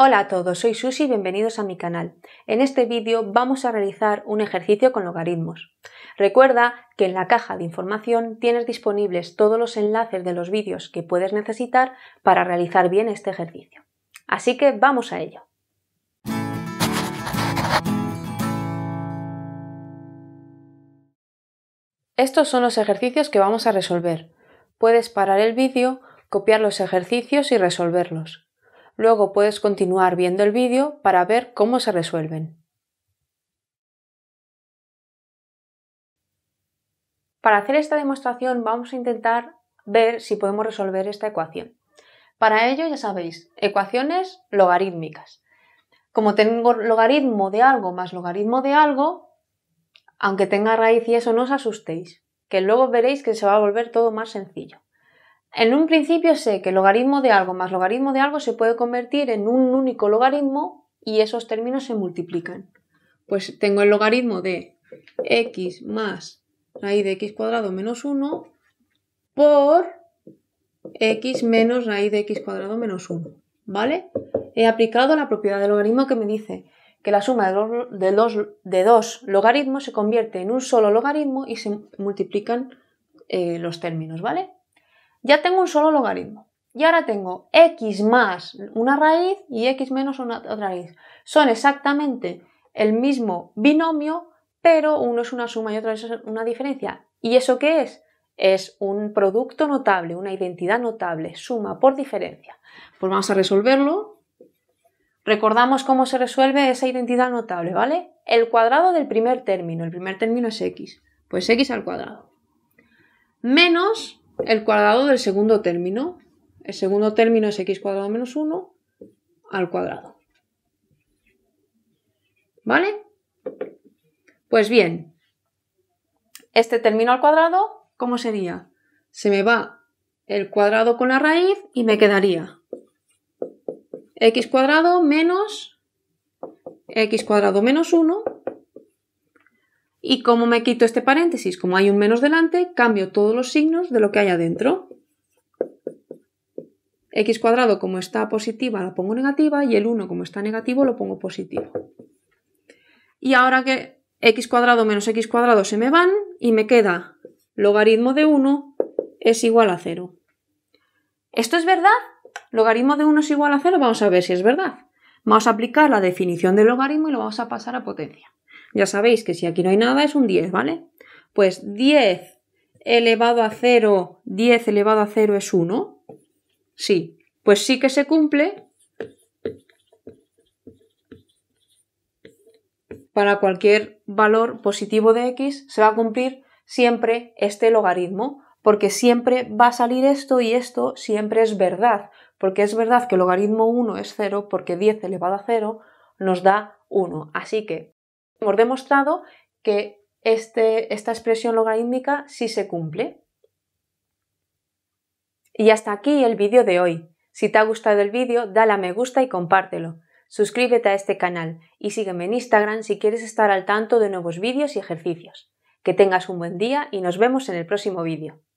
Hola a todos, soy Susi y bienvenidos a mi canal. En este vídeo vamos a realizar un ejercicio con logaritmos. Recuerda que en la caja de información tienes disponibles todos los enlaces de los vídeos que puedes necesitar para realizar bien este ejercicio. Así que vamos a ello. Estos son los ejercicios que vamos a resolver. Puedes parar el vídeo, copiar los ejercicios y resolverlos. Luego puedes continuar viendo el vídeo para ver cómo se resuelven. Para hacer esta demostración vamos a intentar ver si podemos resolver esta ecuación. Para ello ya sabéis, ecuaciones logarítmicas. Como tengo logaritmo de algo más logaritmo de algo, aunque tenga raíz y eso no os asustéis, que luego veréis que se va a volver todo más sencillo. En un principio sé que el logaritmo de algo más logaritmo de algo se puede convertir en un único logaritmo y esos términos se multiplican. Pues tengo el logaritmo de x más raíz de x cuadrado menos 1 por x menos raíz de x cuadrado menos 1. ¿Vale? He aplicado la propiedad del logaritmo que me dice que la suma de, dos logaritmos se convierte en un solo logaritmo y se multiplican eh, los términos, ¿vale? ya tengo un solo logaritmo. Y ahora tengo x más una raíz y x menos otra raíz. Son exactamente el mismo binomio, pero uno es una suma y otro es una diferencia. ¿Y eso qué es? Es un producto notable, una identidad notable, suma por diferencia. Pues vamos a resolverlo. Recordamos cómo se resuelve esa identidad notable, ¿vale? El cuadrado del primer término. El primer término es x. Pues x al cuadrado. Menos el cuadrado del segundo término. El segundo término es x cuadrado menos 1 al cuadrado. ¿Vale? Pues bien, este término al cuadrado, ¿cómo sería? Se me va el cuadrado con la raíz y me quedaría x cuadrado menos x cuadrado menos 1 ¿Y como me quito este paréntesis? Como hay un menos delante, cambio todos los signos de lo que hay adentro. x cuadrado como está positiva la pongo negativa y el 1 como está negativo lo pongo positivo. Y ahora que x cuadrado menos x cuadrado se me van y me queda logaritmo de 1 es igual a 0. ¿Esto es verdad? ¿Logaritmo de 1 es igual a 0? Vamos a ver si es verdad. Vamos a aplicar la definición del logaritmo y lo vamos a pasar a potencia. Ya sabéis que si aquí no hay nada es un 10, ¿vale? Pues 10 elevado a 0, 10 elevado a 0 es 1. Sí, pues sí que se cumple para cualquier valor positivo de x se va a cumplir siempre este logaritmo, porque siempre va a salir esto y esto siempre es verdad, porque es verdad que el logaritmo 1 es 0, porque 10 elevado a 0 nos da 1. Así que Hemos demostrado que este, esta expresión logarítmica sí se cumple. Y hasta aquí el vídeo de hoy. Si te ha gustado el vídeo, dale a me gusta y compártelo. Suscríbete a este canal y sígueme en Instagram si quieres estar al tanto de nuevos vídeos y ejercicios. Que tengas un buen día y nos vemos en el próximo vídeo.